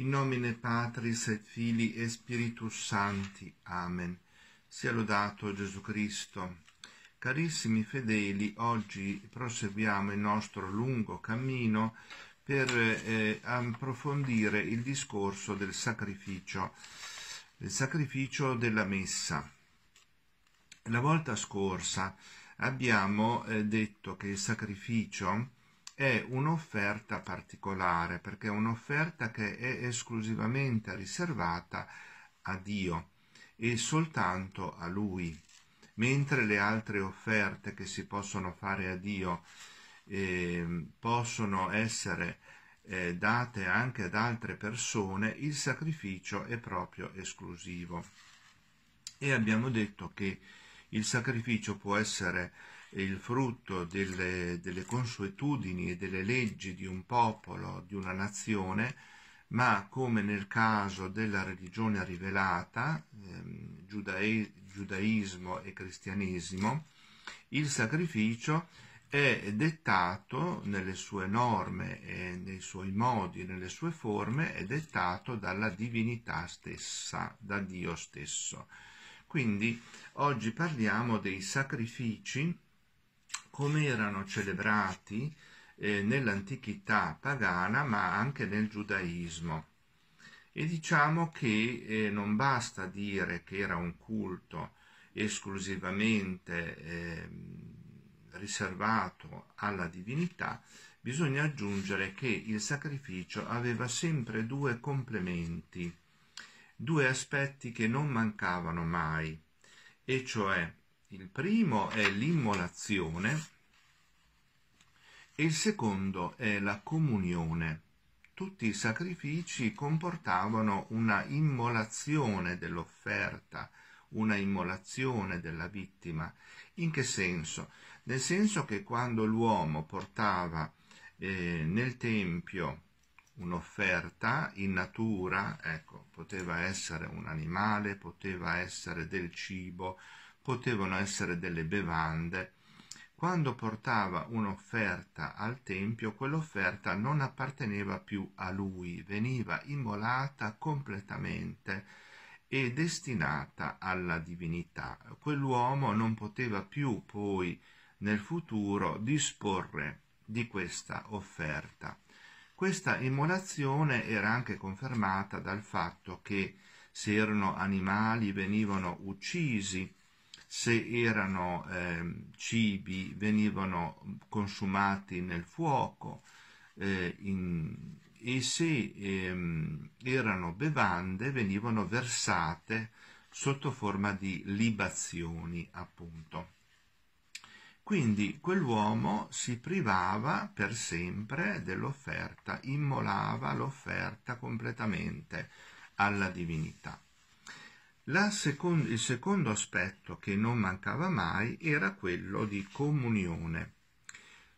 In nomine Patris et Fili e Spiritus Santi. Amen. Sia lodato Gesù Cristo. Carissimi fedeli, oggi proseguiamo il nostro lungo cammino per eh, approfondire il discorso del sacrificio, del sacrificio della messa. La volta scorsa abbiamo eh, detto che il sacrificio è un'offerta particolare perché è un'offerta che è esclusivamente riservata a Dio e soltanto a Lui, mentre le altre offerte che si possono fare a Dio eh, possono essere eh, date anche ad altre persone, il sacrificio è proprio esclusivo. E abbiamo detto che il sacrificio può essere il frutto delle, delle consuetudini e delle leggi di un popolo, di una nazione, ma come nel caso della religione rivelata, ehm, giudae, giudaismo e cristianesimo, il sacrificio è dettato nelle sue norme e nei suoi modi, nelle sue forme, è dettato dalla divinità stessa, da Dio stesso. Quindi oggi parliamo dei sacrifici come erano celebrati eh, nell'antichità pagana ma anche nel giudaismo. E diciamo che eh, non basta dire che era un culto esclusivamente eh, riservato alla divinità, bisogna aggiungere che il sacrificio aveva sempre due complementi, due aspetti che non mancavano mai, e cioè il primo è l'immolazione e il secondo è la comunione. Tutti i sacrifici comportavano una immolazione dell'offerta, una immolazione della vittima. In che senso? Nel senso che quando l'uomo portava eh, nel Tempio un'offerta in natura, ecco, poteva essere un animale, poteva essere del cibo, potevano essere delle bevande. Quando portava un'offerta al tempio, quell'offerta non apparteneva più a lui, veniva immolata completamente e destinata alla divinità. Quell'uomo non poteva più poi nel futuro disporre di questa offerta. Questa immolazione era anche confermata dal fatto che se erano animali venivano uccisi se erano eh, cibi, venivano consumati nel fuoco eh, in, e se ehm, erano bevande, venivano versate sotto forma di libazioni, appunto. Quindi quell'uomo si privava per sempre dell'offerta, immolava l'offerta completamente alla divinità second il secondo aspetto che non mancava mai era quello di comunione,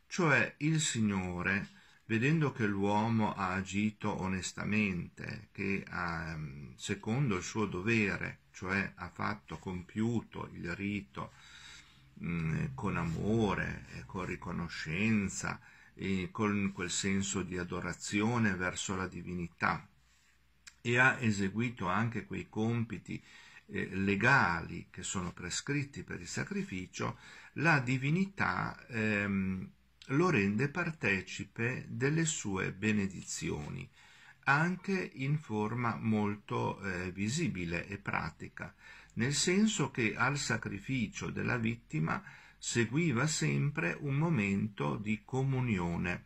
cioè il Signore, vedendo che l'uomo ha agito onestamente, che ha, ehm, secondo il suo dovere, cioè ha fatto compiuto il rito mh, mm, con amore, con riconoscenza, e con quel senso di adorazione verso la divinità e ha eseguito anche quei compiti eh, legali che sono prescritti per il sacrificio, la divinità ehm, lo rende partecipe delle sue benedizioni, anche in forma molto eh, visibile e pratica, nel senso che al sacrificio della vittima seguiva sempre un momento di comunione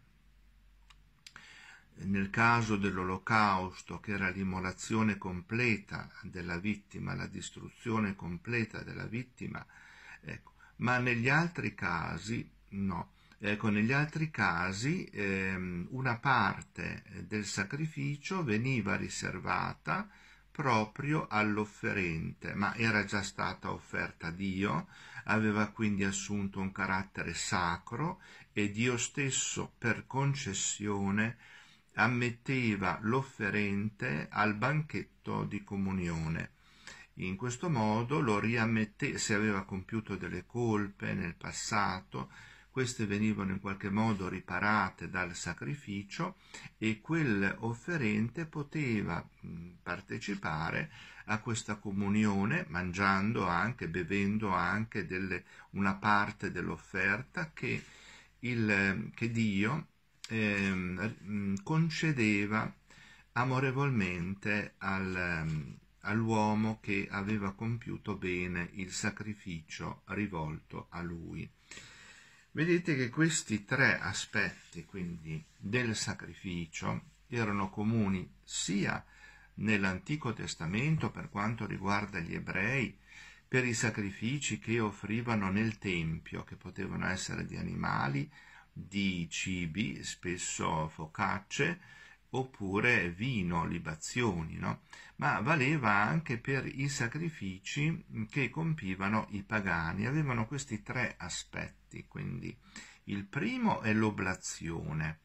nel caso dell'olocausto, che era l'immolazione completa della vittima, la distruzione completa della vittima, ecco. ma negli altri casi no. Ecco, negli altri casi ehm, una parte del sacrificio veniva riservata proprio all'offerente, ma era già stata offerta a Dio, aveva quindi assunto un carattere sacro e Dio stesso per concessione ammetteva l'offerente al banchetto di comunione. In questo modo lo riammetteva, se aveva compiuto delle colpe nel passato, queste venivano in qualche modo riparate dal sacrificio e quel offerente poteva mm, partecipare a questa comunione mangiando anche, bevendo anche delle, una parte dell'offerta che, il, che Dio eh, concedeva amorevolmente al, mm, all'uomo che aveva compiuto bene il sacrificio rivolto a lui. Vedete che questi tre aspetti quindi del sacrificio erano comuni sia nell'Antico Testamento per quanto riguarda gli ebrei, per i sacrifici che offrivano nel Tempio, che potevano essere di animali, di cibi, spesso focacce, oppure vino, libazioni, no? ma valeva anche per i sacrifici che compivano i pagani. Avevano questi tre aspetti, quindi il primo è l'oblazione,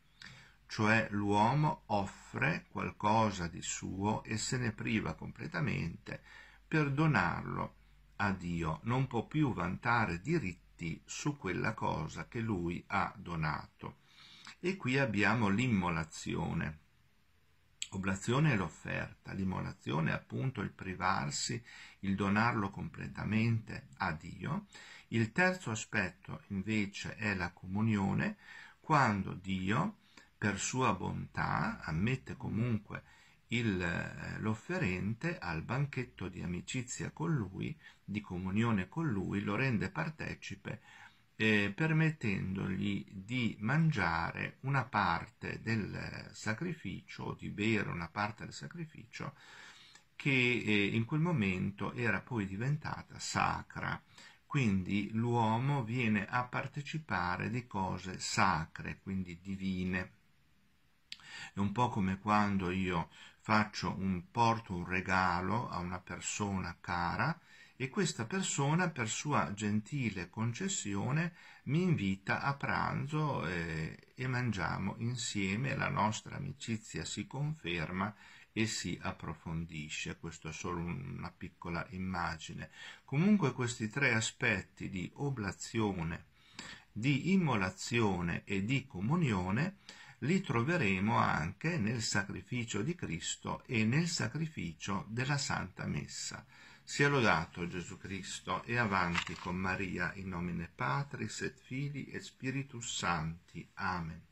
cioè l'uomo offre qualcosa di suo e se ne priva completamente per donarlo a Dio, non può più vantare diritti dati su quella cosa che lui ha donato. E qui abbiamo l'immolazione. Oblazione è l'offerta, l'immolazione è appunto il privarsi, il donarlo completamente a Dio. Il terzo aspetto invece è la comunione, quando Dio, per sua bontà, ammette comunque il, eh, l'offerente al banchetto di amicizia con lui, di comunione con lui, lo rende partecipe eh, permettendogli di mangiare una parte del eh, sacrificio di bere una parte del sacrificio che eh, in quel momento era poi diventata sacra. Quindi l'uomo viene a partecipare di cose sacre, quindi divine. È un po' come quando io faccio un porto un regalo a una persona cara e questa persona per sua gentile concessione mi invita a pranzo eh, e mangiamo insieme, la nostra amicizia si conferma e si approfondisce. Questo è solo una piccola immagine. Comunque questi tre aspetti di oblazione, di immolazione e di comunione li troveremo anche nel sacrificio di Cristo e nel sacrificio della Santa Messa. Sia lodato Gesù Cristo e avanti con Maria in nomine Patris et Fili e Spiritus Santi. Amen.